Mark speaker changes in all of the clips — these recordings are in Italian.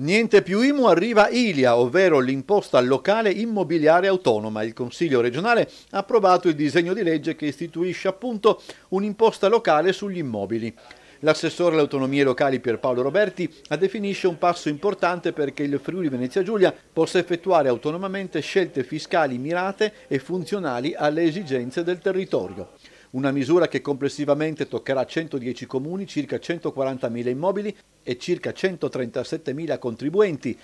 Speaker 1: Niente più IMU arriva ILIA, ovvero l'imposta locale immobiliare autonoma. Il Consiglio regionale ha approvato il disegno di legge che istituisce appunto un'imposta locale sugli immobili. L'assessore alle autonomie locali Pierpaolo Roberti la definisce un passo importante perché il Friuli Venezia Giulia possa effettuare autonomamente scelte fiscali mirate e funzionali alle esigenze del territorio una misura che complessivamente toccherà 110 comuni, circa 140.000 immobili e circa 137.000 contribuenti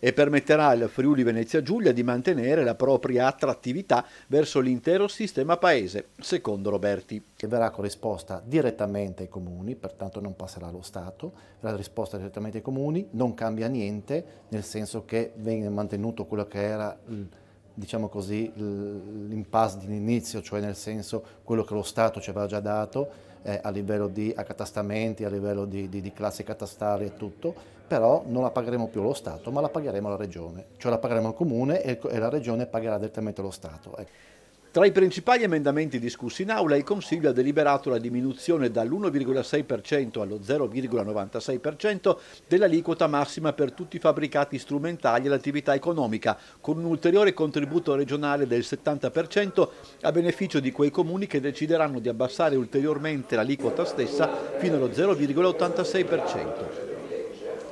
Speaker 1: e permetterà al Friuli Venezia Giulia di mantenere la propria attrattività verso l'intero sistema paese, secondo Roberti.
Speaker 2: Verrà corrisposta direttamente ai comuni, pertanto non passerà allo Stato, verrà risposta direttamente ai comuni, non cambia niente, nel senso che viene mantenuto quello che era... Il diciamo così, l'impasse di inizio, cioè nel senso quello che lo Stato ci aveva già dato eh, a livello di accatastamenti, a livello di, di, di classi catastali e tutto, però non la pagheremo più lo Stato, ma la pagheremo la Regione, cioè la pagheremo il Comune e, e la Regione pagherà direttamente lo Stato. Eh.
Speaker 1: Tra i principali emendamenti discussi in aula il Consiglio ha deliberato la diminuzione dall'1,6% allo 0,96% dell'aliquota massima per tutti i fabbricati strumentali all'attività economica, con un ulteriore contributo regionale del 70% a beneficio di quei comuni che decideranno di abbassare ulteriormente l'aliquota stessa fino allo 0,86%.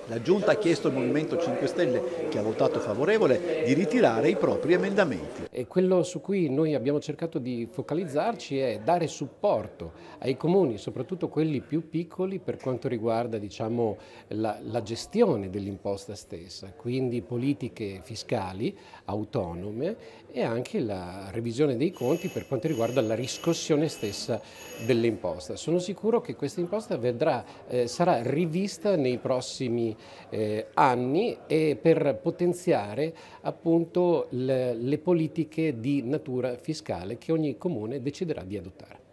Speaker 3: La Giunta ha chiesto al Movimento 5 Stelle, che ha votato favorevole, di ritirare i propri emendamenti. E quello su cui noi abbiamo cercato di focalizzarci è dare supporto ai comuni, soprattutto quelli più piccoli, per quanto riguarda diciamo, la, la, gestione dell'imposta stessa, quindi politiche fiscali autonome e anche la revisione dei conti per quanto riguarda la riscossione stessa dell'imposta. Sono sicuro che questa imposta vedrà, eh, sarà rivista nei prossimi eh, anni e per potenziare appunto le, le politiche politiche di natura fiscale che ogni comune deciderà di adottare.